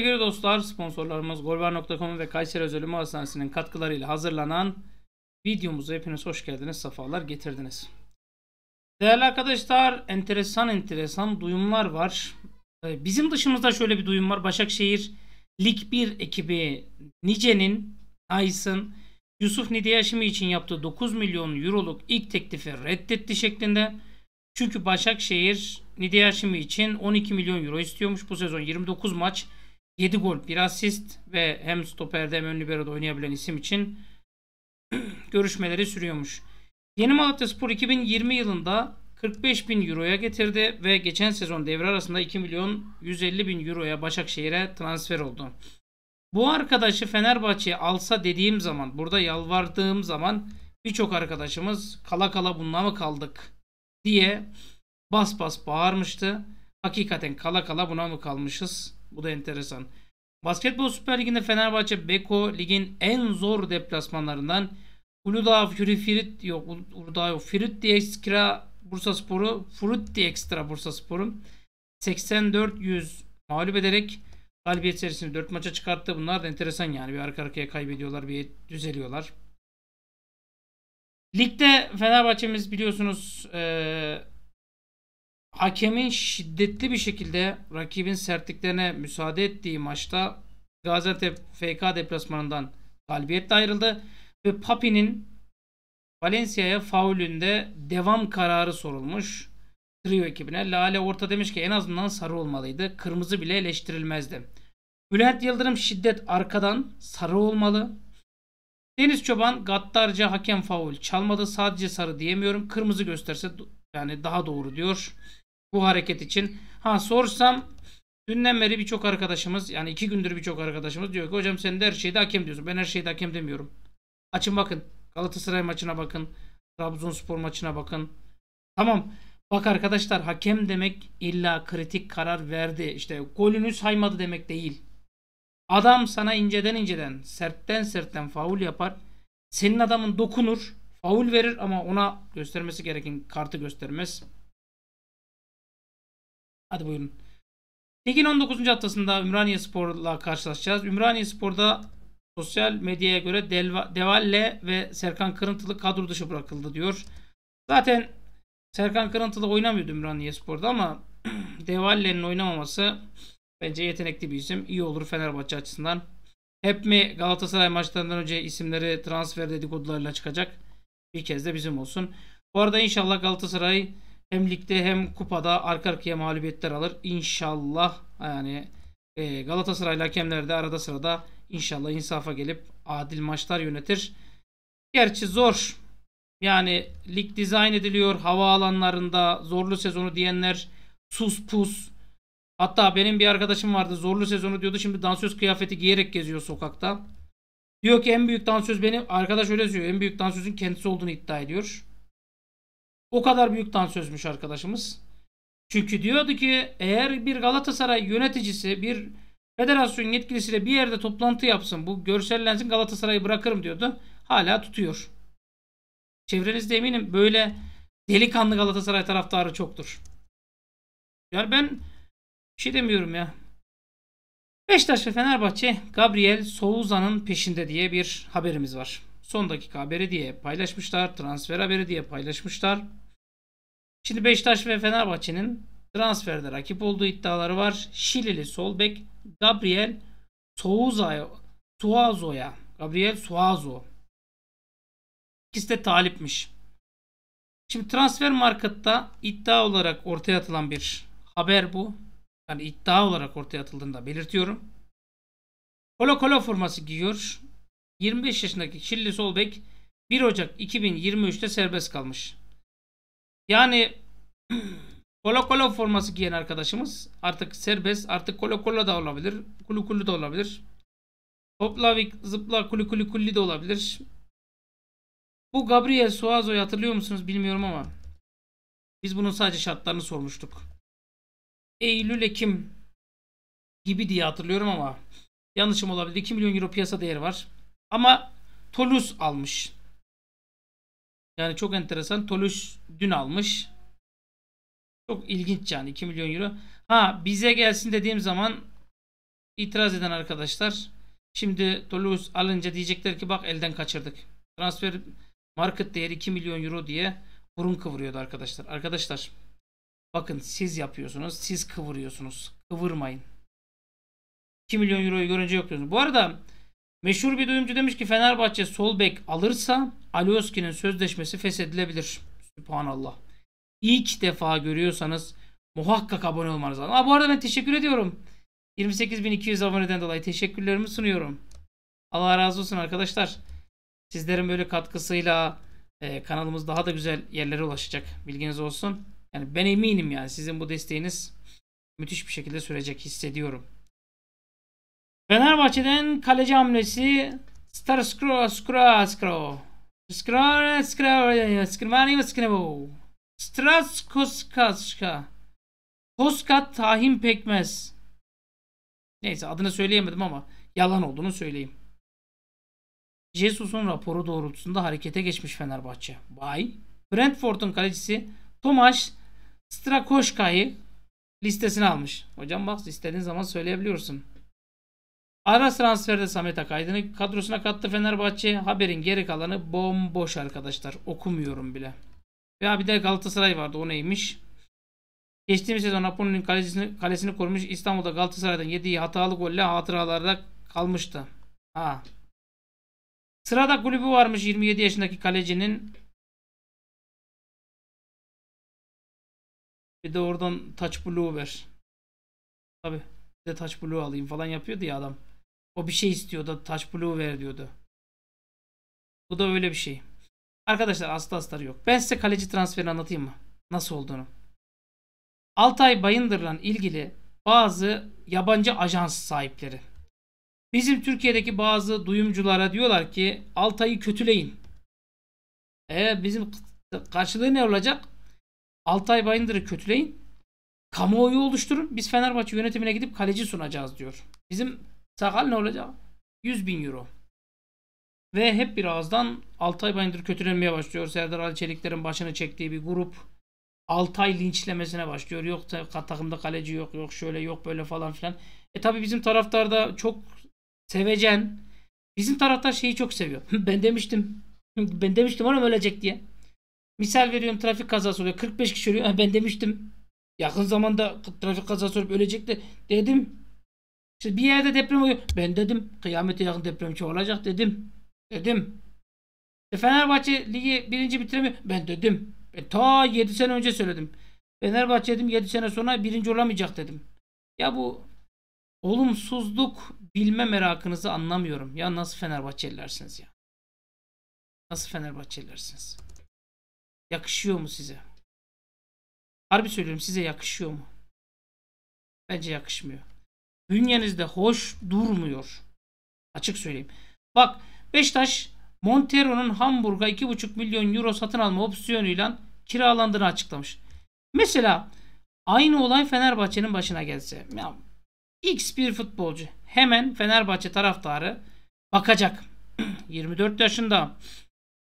sevgili dostlar sponsorlarımız golvar.com ve Kayseri Özel Ümü Hastanesi'nin katkılarıyla hazırlanan videomuzu hepiniz hoş geldiniz, sefalar getirdiniz. Değerli arkadaşlar enteresan enteresan duyumlar var. Ee, bizim dışımızda şöyle bir duyum var. Başakşehir Lig 1 ekibi Nice'nin, Ays'ın Yusuf Nidiyaşimi için yaptığı 9 milyon euroluk ilk teklifi reddetti şeklinde. Çünkü Başakşehir Nidiyaşimi için 12 milyon euro istiyormuş. Bu sezon 29 maç 7 gol, 1 asist ve hem stoperde hem ön libero'da oynayabilen isim için görüşmeleri sürüyormuş. Yeni Malatya Spor 2020 yılında 45 bin euroya getirdi ve geçen sezon devre arasında 2 milyon 150 bin euroya Başakşehir'e transfer oldu. Bu arkadaşı Fenerbahçe'ye alsa dediğim zaman, burada yalvardığım zaman birçok arkadaşımız kala kala bununla mı kaldık diye bas bas bağırmıştı. Hakikaten kala kala buna mı kalmışız bu da enteresan. Basketbol Süper Ligi'nde Fenerbahçe Beko ligin en zor deplasmanlarından Uludağ Fury Firit yok Uludağ yok Firit diye Ekstra Bursa Sporu Fruit diye Ekstra Bursa Sporu 84-100 mağlup ederek galibiyet serisini 4 maça çıkarttı. Bunlar da enteresan yani. Bir arka arkaya kaybediyorlar, bir düzeliyorlar. Ligde Fenerbahçe'miz biliyorsunuz ee, hakemin şiddetli bir şekilde rakibin sertliklerine müsaade ettiği maçta Gaziantep FK deplasmanından galibiyetle ayrıldı ve Papi'nin Valencia'ya faulünde devam kararı sorulmuş. Trio ekibine Lale Orta demiş ki en azından sarı olmalıydı. Kırmızı bile eleştirilmezdi. Bülent Yıldırım şiddet arkadan sarı olmalı. Deniz Çoban gaddarca hakem faul çalmadı. Sadece sarı diyemiyorum. Kırmızı gösterse yani daha doğru diyor. Bu hareket için. Ha sorsam dünden beri birçok arkadaşımız yani iki gündür birçok arkadaşımız diyor ki hocam sen de her şeyde hakem diyorsun. Ben her şeyde hakem demiyorum. Açın bakın. Galatasaray maçına bakın. Trabzonspor maçına bakın. Tamam. Bak arkadaşlar hakem demek illa kritik karar verdi. İşte golünü saymadı demek değil. Adam sana inceden inceden, sertten sertten faul yapar. Senin adamın dokunur, faul verir ama ona göstermesi gereken kartı göstermez. Hadi buyurun. Ligin 19. haftasında Ümraniye Spor'la karşılaşacağız. Ümraniye Spor'da sosyal medyaya göre Delva, Devalle ve Serkan Kırıntılı kadro dışı bırakıldı diyor. Zaten Serkan Kırıntılı oynamıyordu Ümraniye Spor'da ama Devalle'nin oynamaması bence yetenekli bir isim. İyi olur Fenerbahçe açısından. Hep mi Galatasaray maçlarından önce isimleri transfer dedikodularıyla çıkacak? Bir kez de bizim olsun. Bu arada inşallah Galatasaray hem ligde hem kupada arka arkaya mağlubiyetler alır. İnşallah yani e, Galatasaraylı hakemler de arada sırada inşallah insafa gelip adil maçlar yönetir. Gerçi zor. Yani lig dizayn ediliyor. Havaalanlarında zorlu sezonu diyenler sus pus. Hatta benim bir arkadaşım vardı zorlu sezonu diyordu. Şimdi dansöz kıyafeti giyerek geziyor sokakta. Diyor ki en büyük dansöz benim. Arkadaş öyle diyor. En büyük dansözün kendisi olduğunu iddia ediyor. O kadar büyük dansözmüş arkadaşımız. Çünkü diyordu ki eğer bir Galatasaray yöneticisi bir federasyon yetkilisiyle bir yerde toplantı yapsın bu görsellensin Galatasaray'ı bırakırım diyordu. Hala tutuyor. Çevrenizde eminim böyle delikanlı Galatasaray taraftarı çoktur. Yani ben bir şey demiyorum ya. Beşiktaş ve Fenerbahçe Gabriel Souza'nın peşinde diye bir haberimiz var. Son dakika haberi diye paylaşmışlar. Transfer haberi diye paylaşmışlar. Şimdi Beşiktaş ve Fenerbahçe'nin transferde rakip olduğu iddiaları var. Şilili sol bek Gabriel Souza Suazo'ya Gabriel Suazo ikisi de talipmiş. Şimdi transfer marketta iddia olarak ortaya atılan bir haber bu. Yani iddia olarak ortaya atıldığını da belirtiyorum. Kolo Kolo forması giyiyor. 25 yaşındaki Şilli Solbek 1 Ocak 2023'te serbest kalmış. Yani kolo kolo forması giyen arkadaşımız artık serbest. Artık kolo kolo da olabilir. Kulu Kulu da olabilir. Hopla zıpla kulu kulu kulu da olabilir. Bu Gabriel Suazo'yu hatırlıyor musunuz bilmiyorum ama biz bunun sadece şartlarını sormuştuk. Eylül Ekim gibi diye hatırlıyorum ama yanlışım olabilir. 2 milyon euro piyasa değeri var. Ama Toulouse almış. Yani çok enteresan. Toluş dün almış. Çok ilginç yani 2 milyon euro. Ha bize gelsin dediğim zaman itiraz eden arkadaşlar şimdi Toluş alınca diyecekler ki bak elden kaçırdık. Transfer market değeri 2 milyon euro diye burun kıvırıyordu arkadaşlar. Arkadaşlar bakın siz yapıyorsunuz. Siz kıvırıyorsunuz. Kıvırmayın. 2 milyon euroyu görünce yok diyorsunuz. Bu arada Meşhur bir duyumcu demiş ki Fenerbahçe sol bek alırsa Alioski'nin sözleşmesi feshedilebilir. Sübhanallah. İlk defa görüyorsanız muhakkak abone olmanız lazım. Aa, bu arada ben teşekkür ediyorum. 28.200 aboneden dolayı teşekkürlerimi sunuyorum. Allah razı olsun arkadaşlar. Sizlerin böyle katkısıyla e, kanalımız daha da güzel yerlere ulaşacak. Bilginiz olsun. Yani ben eminim yani sizin bu desteğiniz müthiş bir şekilde sürecek hissediyorum. Fenerbahçe'den kaleci hamlesi Starskro Skro Skro Skro Skro Skrivani Skrivo Straskoskaska Koskat Tahim Pekmez Neyse adını söyleyemedim ama yalan olduğunu söyleyeyim. Jesus'un raporu doğrultusunda harekete geçmiş Fenerbahçe. Bay Brentford'un kalecisi Tomaş Strakoşka'yı listesine almış. Hocam bak istediğin zaman söyleyebiliyorsun. Ara transferde Samet Akaydın'ı kadrosuna kattı Fenerbahçe. Haberin geri kalanı bomboş arkadaşlar. Okumuyorum bile. Ya bir de Galatasaray vardı. O neymiş? Geçtiğimiz sezon Apollon'un kalesini, kalesini korumuş İstanbul'da Galatasaray'dan yediği hatalı golle hatıralarda kalmıştı. Ha. Sırada kulübü varmış 27 yaşındaki kalecinin. Bir de oradan touch blue ver. Tabi. Bir de touch blue alayım falan yapıyordu ya adam. O bir şey istiyordu. Taş blue ver diyordu. Bu da öyle bir şey. Arkadaşlar asla astarı yok. Ben size kaleci transferini anlatayım mı? Nasıl olduğunu. Altay Bayındır'la ilgili bazı yabancı ajans sahipleri. Bizim Türkiye'deki bazı duyumculara diyorlar ki Altay'ı kötüleyin. E bizim karşılığı ne olacak? Altay Bayındır'ı kötüleyin. Kamuoyu oluşturun. Biz Fenerbahçe yönetimine gidip kaleci sunacağız diyor. Bizim Sakal ne olacak? 100 bin euro. Ve hep bir ağızdan Altay Bayındır kötülenmeye başlıyor. Serdar Ali Çelikler'in başını çektiği bir grup Altay linçlemesine başlıyor. Yok takımda kaleci yok, yok şöyle yok böyle falan filan. E tabi bizim taraftarda çok sevecen. Bizim taraftar şeyi çok seviyor. ben demiştim. Ben demiştim ona ölecek diye. Misal veriyorum trafik kazası oluyor. 45 kişi ölüyor. Ben demiştim. Yakın zamanda trafik kazası olup ölecek de dedim. İşte bir yerde deprem oluyor. Ben dedim kıyamete yakın deprem çoğalacak dedim. Dedim. E Fenerbahçe ligi birinci bitiremiyor. Ben dedim. Ben ta 7 sene önce söyledim. Fenerbahçe dedim 7 sene sonra birinci olamayacak dedim. Ya bu olumsuzluk bilme merakınızı anlamıyorum. Ya nasıl Fenerbahçelilersiniz ya? Nasıl Fenerbahçelilersiniz? Yakışıyor mu size? Harbi söylüyorum size yakışıyor mu? Bence yakışmıyor bünyenizde hoş durmuyor. Açık söyleyeyim. Bak Beşiktaş Montero'nun Hamburg'a 2,5 milyon euro satın alma opsiyonuyla kiralandığını açıklamış. Mesela aynı olay Fenerbahçe'nin başına gelse. Ya, X bir futbolcu hemen Fenerbahçe taraftarı bakacak. 24 yaşında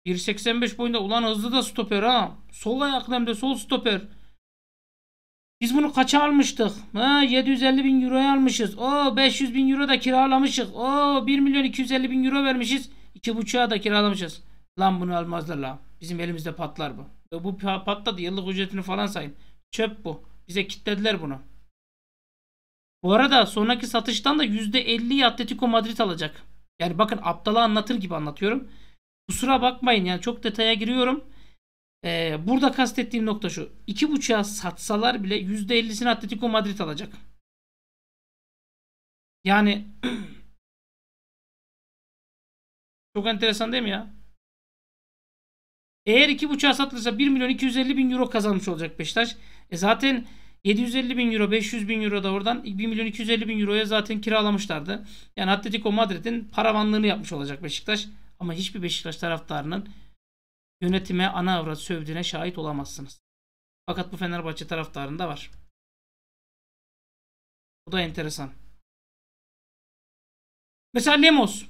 1.85 boyunda ulan hızlı da stoper ha. Sol ayaklı hem de sol stoper. Biz bunu kaça almıştık? Ha, 750 bin euroya almışız. O 500 bin euro da kiralamışık. O 1 milyon 250 bin euro vermişiz. 2,5'a da kiralamışız. Lan bunu almazlar la. Bizim elimizde patlar bu. E bu patladı. Yıllık ücretini falan sayın. Çöp bu. Bize kitlediler bunu. Bu arada sonraki satıştan da %50'yi Atletico Madrid alacak. Yani bakın aptala anlatır gibi anlatıyorum. Kusura bakmayın yani çok detaya giriyorum. Ee, burada kastettiğim nokta şu. 2.5'a satsalar bile %50'sini Atletico Madrid alacak. Yani çok enteresan değil mi ya? Eğer 2.5'a satılırsa 1 milyon 250 bin euro kazanmış olacak Beşiktaş. E zaten 750 bin euro 500 bin euro da oradan 1 milyon 250 bin euroya zaten kiralamışlardı. Yani Atletico Madrid'in paravanlığını yapmış olacak Beşiktaş. Ama hiçbir Beşiktaş taraftarının yönetime ana avrat sövdüğüne şahit olamazsınız. Fakat bu Fenerbahçe taraftarında var. Bu da enteresan. Mesela Lemos.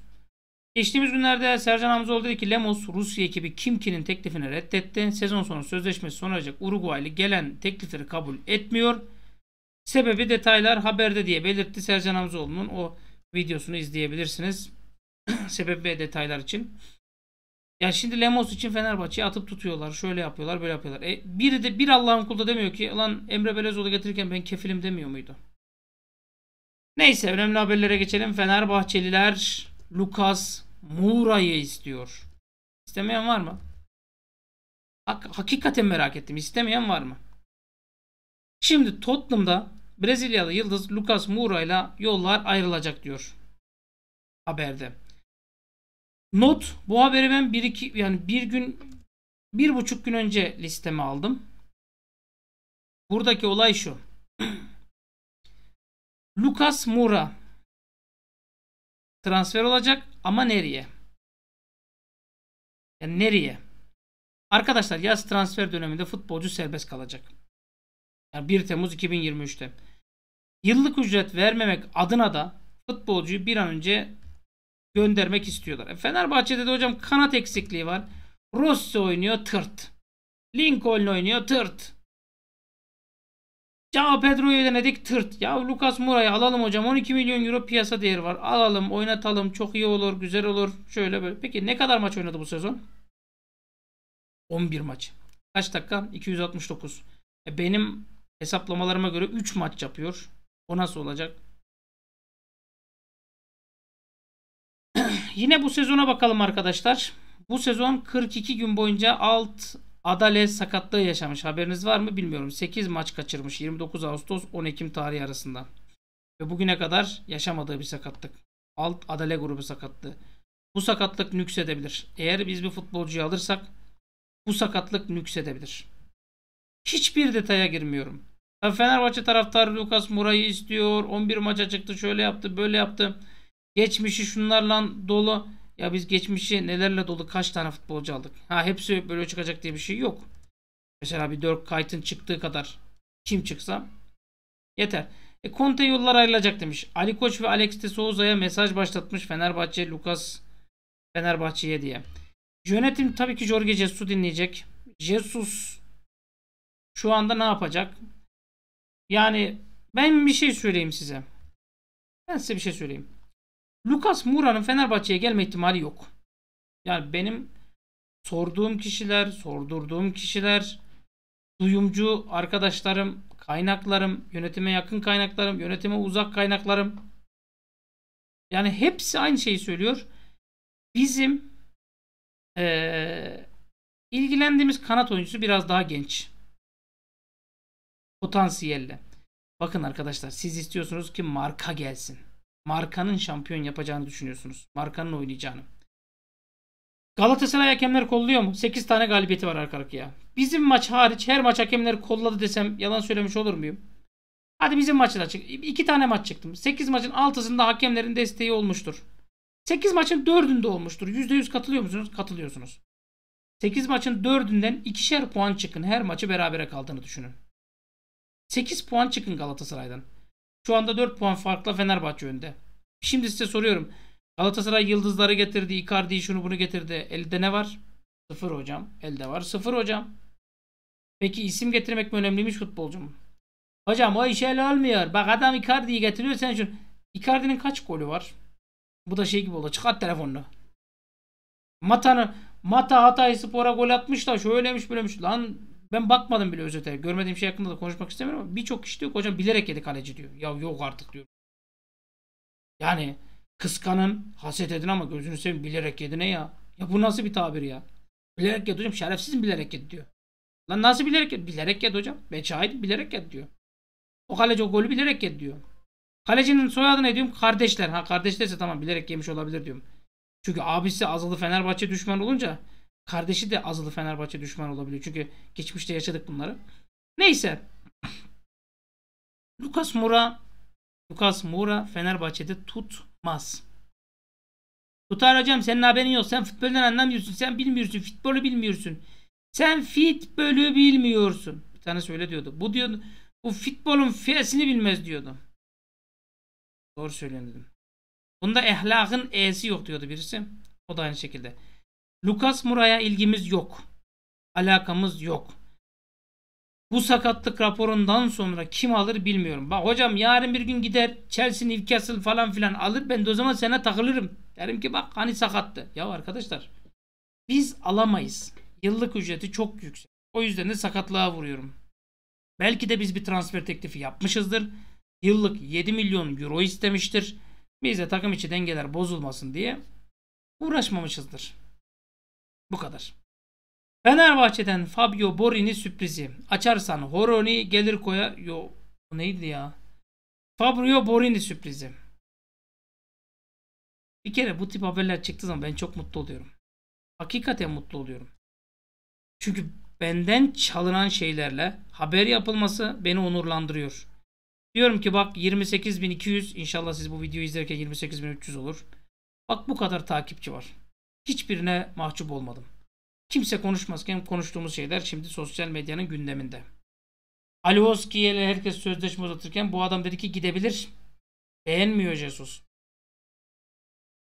Geçtiğimiz günlerde Sercan Hamzoğlu dedi ki Lemos Rusya ekibi Kimki'nin teklifini reddetti. Sezon sonu sözleşmesi sona erecek Uruguaylı gelen teklifleri kabul etmiyor. Sebebi detaylar haberde diye belirtti Sercan Hamzoğlu'nun o videosunu izleyebilirsiniz. Sebebi ve detaylar için. Ya şimdi Lemos için Fenerbahçe'yi atıp tutuyorlar. Şöyle yapıyorlar, böyle yapıyorlar. E, biri de bir Allah'ın kulu da demiyor ki lan Emre Belezoğlu getirirken ben kefilim demiyor muydu? Neyse önemli haberlere geçelim. Fenerbahçeliler Lucas Moura'yı istiyor. İstemeyen var mı? Hak, hakikaten merak ettim. İstemeyen var mı? Şimdi Tottenham'da Brezilyalı yıldız Lucas Moura ile yollar ayrılacak diyor. Haberde. Not bu haberi ben bir iki yani bir gün bir buçuk gün önce listeme aldım. Buradaki olay şu. Lucas Moura transfer olacak ama nereye? Yani nereye? Arkadaşlar yaz transfer döneminde futbolcu serbest kalacak. Yani 1 Temmuz 2023'te. Yıllık ücret vermemek adına da futbolcuyu bir an önce göndermek istiyorlar. E Fenerbahçe'de de hocam kanat eksikliği var. Rossi oynuyor tırt. Lincoln oynuyor tırt. Cao Pedro'yu denedik tırt. Ya Lucas Moura'yı alalım hocam. 12 milyon euro piyasa değeri var. Alalım, oynatalım. Çok iyi olur, güzel olur. Şöyle böyle. Peki ne kadar maç oynadı bu sezon? 11 maç. Kaç dakika? 269. E benim hesaplamalarıma göre 3 maç yapıyor. O nasıl olacak? Yine bu sezona bakalım arkadaşlar. Bu sezon 42 gün boyunca alt Adale sakatlığı yaşamış. Haberiniz var mı bilmiyorum. 8 maç kaçırmış 29 Ağustos 10 Ekim tarihi arasında. Ve bugüne kadar yaşamadığı bir sakatlık. Alt Adale grubu sakatlığı. Bu sakatlık nüksedebilir. Eğer biz bir futbolcuyu alırsak bu sakatlık nüksedebilir. Hiçbir detaya girmiyorum. Fenerbahçe taraftarı Lucas Moura'yı istiyor. 11 maça çıktı şöyle yaptı böyle yaptı. Geçmişi şunlarla dolu. Ya biz geçmişi nelerle dolu kaç tane futbolcu aldık? Ha hepsi böyle çıkacak diye bir şey yok. Mesela bir Dirk Kuyt'ın çıktığı kadar kim çıksa yeter. E, Conte yollar ayrılacak demiş. Ali Koç ve Alex de Souza'ya mesaj başlatmış Fenerbahçe, Lucas Fenerbahçe'ye diye. Yönetim tabii ki Jorge Jesus'u dinleyecek. Jesus şu anda ne yapacak? Yani ben bir şey söyleyeyim size. Ben size bir şey söyleyeyim. Lucas Moura'nın Fenerbahçe'ye gelme ihtimali yok. Yani benim sorduğum kişiler, sordurduğum kişiler, duyumcu arkadaşlarım, kaynaklarım, yönetime yakın kaynaklarım, yönetime uzak kaynaklarım. Yani hepsi aynı şeyi söylüyor. Bizim ee, ilgilendiğimiz kanat oyuncusu biraz daha genç. Potansiyelle. Bakın arkadaşlar siz istiyorsunuz ki marka gelsin markanın şampiyon yapacağını düşünüyorsunuz. Markanın oynayacağını. Galatasaray hakemler kolluyor mu? 8 tane galibiyeti var arka arkaya. Bizim maç hariç her maç hakemler kolladı desem yalan söylemiş olur muyum? Hadi bizim maçı da çık. 2 tane maç çıktım. 8 maçın 6'sında hakemlerin desteği olmuştur. 8 maçın 4'ünde olmuştur. %100 katılıyor musunuz? Katılıyorsunuz. 8 maçın 4'ünden ikişer puan çıkın. Her maçı berabere kaldığını düşünün. 8 puan çıkın Galatasaray'dan. Şu anda 4 puan farkla Fenerbahçe önde. Şimdi size soruyorum. Galatasaray yıldızları getirdi. Icardi şunu bunu getirdi. Elde ne var? Sıfır hocam. Elde var. Sıfır hocam. Peki isim getirmek mi önemliymiş futbolcu Hocam o işe el almıyor. Bak adam Icardi'yi getiriyor sen şu. Icardi'nin kaç golü var? Bu da şey gibi oldu. Çıkart telefonunu. Mata'nın Mata Hatay Spor'a gol atmış da şöylemiş böylemiş. Lan ben bakmadım bile özete. Görmediğim şey hakkında da konuşmak istemiyorum ama birçok kişi diyor ki hocam bilerek yedi kaleci diyor. Ya yok artık diyor. Yani kıskanın, haset edin ama gözünü seveyim bilerek yedi ne ya? Ya bu nasıl bir tabir ya? Bilerek yedi hocam şerefsiz mi bilerek yedi diyor. Lan nasıl bilerek yedi? Bilerek yedi hocam. Ben şahidim bilerek yedi diyor. O kaleci o golü bilerek yedi diyor. Kalecinin soyadı ne diyorum? Kardeşler. Ha kardeşlerse tamam bilerek yemiş olabilir diyorum. Çünkü abisi azalı Fenerbahçe düşman olunca kardeşi de azılı Fenerbahçe düşman olabiliyor. Çünkü geçmişte yaşadık bunları. Neyse. Lucas Moura Lucas Moura Fenerbahçe'de tutmaz. Tutar hocam senin haberin yok. Sen futboldan anlamıyorsun. Sen bilmiyorsun. Futbolu bilmiyorsun. Sen futbolu bilmiyorsun. Bir tane söyle diyordu. Bu diyor Bu futbolun fiyasını bilmez diyordu. Doğru söylüyorsun dedim. Bunda ehlakın e'si yok diyordu birisi. O da aynı şekilde. Lucas Muraya ilgimiz yok. Alakamız yok. Bu sakatlık raporundan sonra kim alır bilmiyorum. Bak hocam yarın bir gün gider Chelsea Newcastle falan filan alır ben de o zaman sana takılırım. Derim ki bak hani sakattı. Ya arkadaşlar biz alamayız. Yıllık ücreti çok yüksek. O yüzden de sakatlığa vuruyorum. Belki de biz bir transfer teklifi yapmışızdır. Yıllık 7 milyon euro istemiştir. Biz de takım içi dengeler bozulmasın diye uğraşmamışızdır. Bu kadar. Fenerbahçe'den Fabio Borini sürprizi. Açarsan Horoni gelir koya... Yo bu neydi ya? Fabio Borini sürprizi. Bir kere bu tip haberler çıktı zaman ben çok mutlu oluyorum. Hakikaten mutlu oluyorum. Çünkü benden çalınan şeylerle haber yapılması beni onurlandırıyor. Diyorum ki bak 28.200 inşallah siz bu videoyu izlerken 28.300 olur. Bak bu kadar takipçi var hiçbirine mahcup olmadım. Kimse konuşmazken konuştuğumuz şeyler şimdi sosyal medyanın gündeminde. Alioski ile herkes sözleşme uzatırken bu adam dedi ki gidebilir. Beğenmiyor Jesus.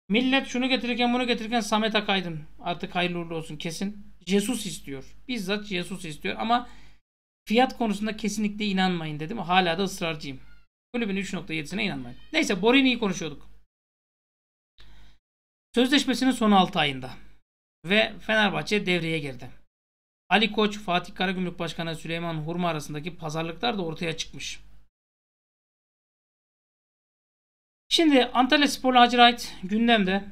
Millet şunu getirirken bunu getirirken Samet Akaydın artık hayırlı uğurlu olsun kesin. Jesus istiyor. Bizzat Jesus istiyor ama fiyat konusunda kesinlikle inanmayın dedim. Hala da ısrarcıyım. Kulübün 3.7'sine inanmayın. Neyse Borini'yi konuşuyorduk. Sözleşmesinin son 6 ayında ve Fenerbahçe devreye girdi. Ali Koç, Fatih Karagümrük Başkanı Süleyman Hurma arasındaki pazarlıklar da ortaya çıkmış. Şimdi Antalya Sporlu Hacı Wright gündemde.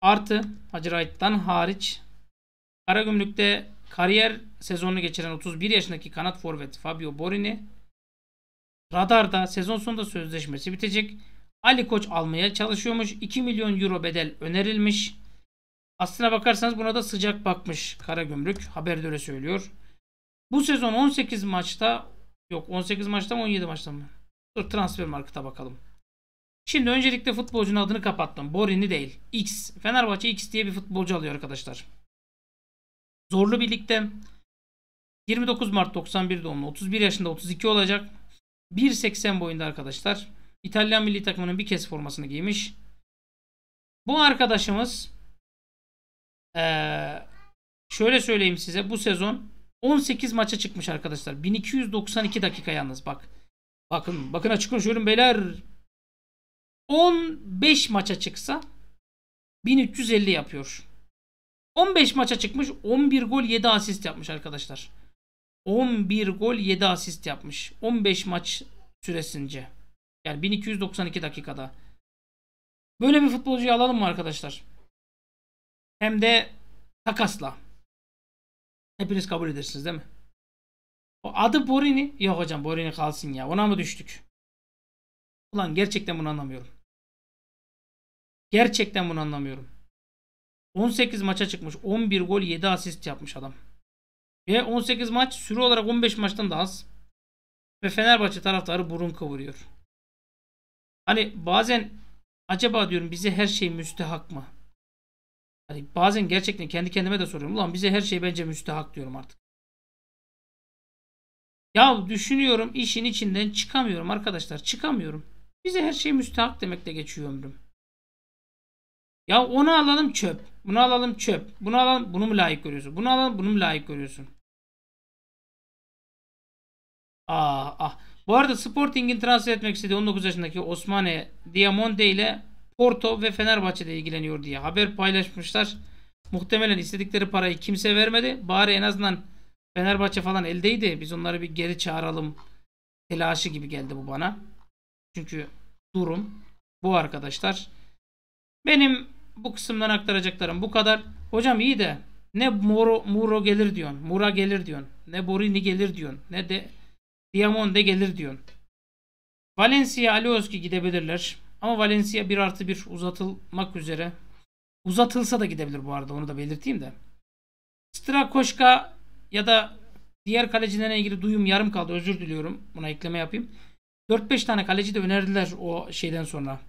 Artı Hacı Wright'tan hariç Karagümrük'te kariyer sezonunu geçiren 31 yaşındaki kanat forvet Fabio Borini radarda sezon sonunda sözleşmesi bitecek. Ali Koç almaya çalışıyormuş. 2 milyon euro bedel önerilmiş. Aslına bakarsanız buna da sıcak bakmış Karagümrük. Haberde öyle söylüyor. Bu sezon 18 maçta yok 18 maçta mı 17 maçta mı? Dur transfer markete bakalım. Şimdi öncelikle futbolcunun adını kapattım. Borini değil. X. Fenerbahçe X diye bir futbolcu alıyor arkadaşlar. Zorlu birlikte. 29 Mart 91 doğumlu. 31 yaşında 32 olacak. 1.80 boyunda arkadaşlar. İtalyan milli takımının bir kez formasını giymiş. Bu arkadaşımız e, şöyle söyleyeyim size bu sezon 18 maça çıkmış arkadaşlar. 1292 dakika yalnız bak. Bakın bakın açık konuşuyorum beyler. 15 maça çıksa 1350 yapıyor. 15 maça çıkmış 11 gol 7 asist yapmış arkadaşlar. 11 gol 7 asist yapmış. 15 maç süresince. Yani 1292 dakikada. Böyle bir futbolcuyu alalım mı arkadaşlar? Hem de takasla. Hepiniz kabul edersiniz değil mi? O adı Borini. Ya hocam Borini kalsın ya. Ona mı düştük? Ulan gerçekten bunu anlamıyorum. Gerçekten bunu anlamıyorum. 18 maça çıkmış. 11 gol 7 asist yapmış adam. Ve 18 maç süre olarak 15 maçtan da az. Ve Fenerbahçe taraftarı burun kıvırıyor. Hani bazen acaba diyorum bize her şey müstehak mı? Hani bazen gerçekten kendi kendime de soruyorum. Ulan bize her şey bence müstehak diyorum artık. Ya düşünüyorum işin içinden çıkamıyorum arkadaşlar. Çıkamıyorum. Bize her şey müstehak demekle geçiyor ömrüm. Ya onu alalım çöp. Bunu alalım çöp. Bunu alalım bunu mu layık görüyorsun? Bunu alalım bunu mu layık görüyorsun? Ah ah. Bu arada Sporting'in transfer etmek istediği 19 yaşındaki Osmane Diamonde ile Porto ve Fenerbahçe'de ilgileniyor diye haber paylaşmışlar. Muhtemelen istedikleri parayı kimse vermedi. Bari en azından Fenerbahçe falan eldeydi. Biz onları bir geri çağıralım telaşı gibi geldi bu bana. Çünkü durum bu arkadaşlar. Benim bu kısımdan aktaracaklarım bu kadar. Hocam iyi de ne Moro, Muro gelir diyorsun. Mura gelir diyorsun. Ne Borini gelir diyorsun. Ne de Diamonde gelir diyor. Valencia, Alioski gidebilirler. Ama Valencia 1 artı 1 uzatılmak üzere. Uzatılsa da gidebilir bu arada onu da belirteyim de. Strakoşka ya da diğer kalecilerine ilgili duyum yarım kaldı. Özür diliyorum. Buna ekleme yapayım. 4-5 tane kaleci de önerdiler o şeyden sonra.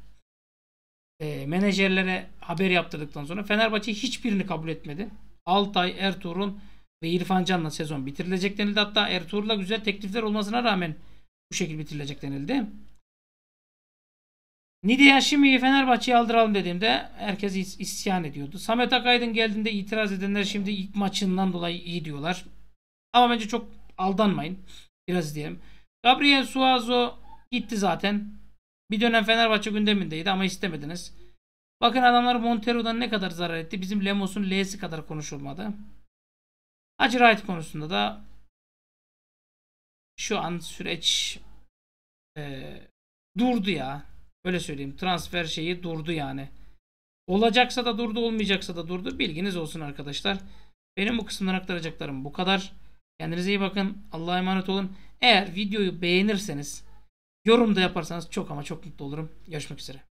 E, menajerlere haber yaptırdıktan sonra Fenerbahçe hiçbirini kabul etmedi. Altay, Ertuğrul, ve İrfan Can'la sezon bitirilecek denildi. Hatta Ertuğrul'a güzel teklifler olmasına rağmen bu şekilde bitirilecek denildi. Nidia Hashimi'yi Fenerbahçe'ye aldıralım dediğimde herkes is- isyan ediyordu. Samet Akaydın geldiğinde itiraz edenler şimdi ilk maçından dolayı iyi diyorlar. Ama bence çok aldanmayın. Biraz diyelim. Gabriel Suazo gitti zaten. Bir dönem Fenerbahçe gündemindeydi ama istemediniz. Bakın adamlar Montero'dan ne kadar zarar etti. Bizim Lemos'un L'si kadar konuşulmadı. Hacı konusunda da şu an süreç e, durdu ya. Öyle söyleyeyim. Transfer şeyi durdu yani. Olacaksa da durdu, olmayacaksa da durdu. Bilginiz olsun arkadaşlar. Benim bu kısımdan aktaracaklarım bu kadar. Kendinize iyi bakın. Allah'a emanet olun. Eğer videoyu beğenirseniz, yorum da yaparsanız çok ama çok mutlu olurum. Görüşmek üzere.